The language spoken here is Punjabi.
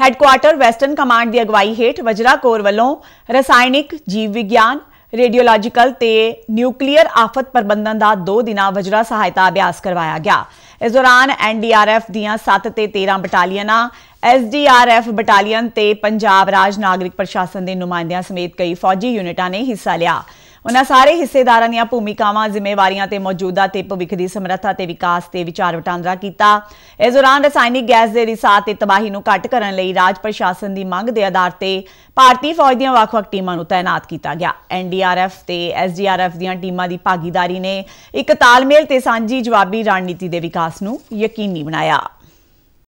ਹੈੱਡਕੁਆਰਟਰ ਵੈਸਟਰਨ ਕਮਾਂਡ ਦੀ ਅਗਵਾਈ ਹੇਠ ਵਜਰਾ ਕੋਰ ਵੱਲੋਂ ਰਸਾਇਣਿਕ ਜੀਵ ਵਿਗਿਆਨ ਰੇਡੀਓਲੋਜੀਕਲ ਤੇ ਨਿਊਕਲੀਅਰ ਆਫਤ ਪ੍ਰਬੰਧਨ ਦਾ 2 ਦਿਨਾ ਵਜਰਾ ਸਹਾਇਤਾ ਅਭਿਆਸ ਕਰਵਾਇਆ ਗਿਆ ਇਸ ਦੌਰਾਨ ਐਨਡੀਆਰਐਫ ਦੀਆਂ 7 ਤੇ 13 ਬਟਾਲੀਅਨਾਂ ਐਸਡੀਆਰਐਫ ਬਟਾਲੀਅਨ ਤੇ ਪੰਜਾਬ ਰਾਜ ਨਾਗਰਿਕ ਪ੍ਰਸ਼ਾਸਨ ਦੇ ਨੁਮਾਇੰਦਿਆਂ ਸਮੇਤ ਕਈ ਫੌਜੀ ਯੂਨਿਟਾਂ ਨੇ ਹਿੱਸਾ ਲਿਆ ਉਹਨਾਂ ਸਾਰੇ ਹਿੱਸੇਦਾਰਾਂ ਦੀਆਂ ਭੂਮਿਕਾਵਾਂ ਜ਼ਿੰਮੇਵਾਰੀਆਂ ਤੇ ਮੌਜੂਦਾ ਤੇ ਭਵਿੱਖ ਦੀ ਸਮਰੱਥਾ ਤੇ ਵਿਕਾਸ ਤੇ ਵਿਚਾਰ ਵਟਾਂਦਰਾ ਕੀਤਾ ਇਸ ਦੌਰਾਨ ਰਸਾਇਣਿਕ ਗੈਸ ਦੇ ਰਿਸਾਅ ਤੇ ਤਬਾਹੀ ਨੂੰ ਘਟ ਕਰਨ ਲਈ ਰਾਜ ਪ੍ਰਸ਼ਾਸਨ ਦੀ ਮੰਗ ਦੇ ਆਧਾਰ ਤੇ ਭਾਰਤੀ ਫੌਜ ਦੀਆਂ ਵੱਖ-ਵੱਖ ਟੀਮਾਂ ਨੂੰ ਤਾਇਨਾਤ ਕੀਤਾ ਗਿਆ ਐਨਡੀਆਰਐਫ ਤੇ ਐਸਡੀਆਰਐਫ ਦੀਆਂ ਟੀਮਾਂ ਦੀ ਭਾਗੀਦਾਰੀ ਨੇ ਇੱਕ ਤਾਲਮੇਲ ਤੇ ਸਾਂਝੀ ਜਵਾਬੀ ਰਣਨੀਤੀ ਦੇ ਵਿਕਾਸ ਨੂੰ ਯਕੀਨੀ ਬਣਾਇਆ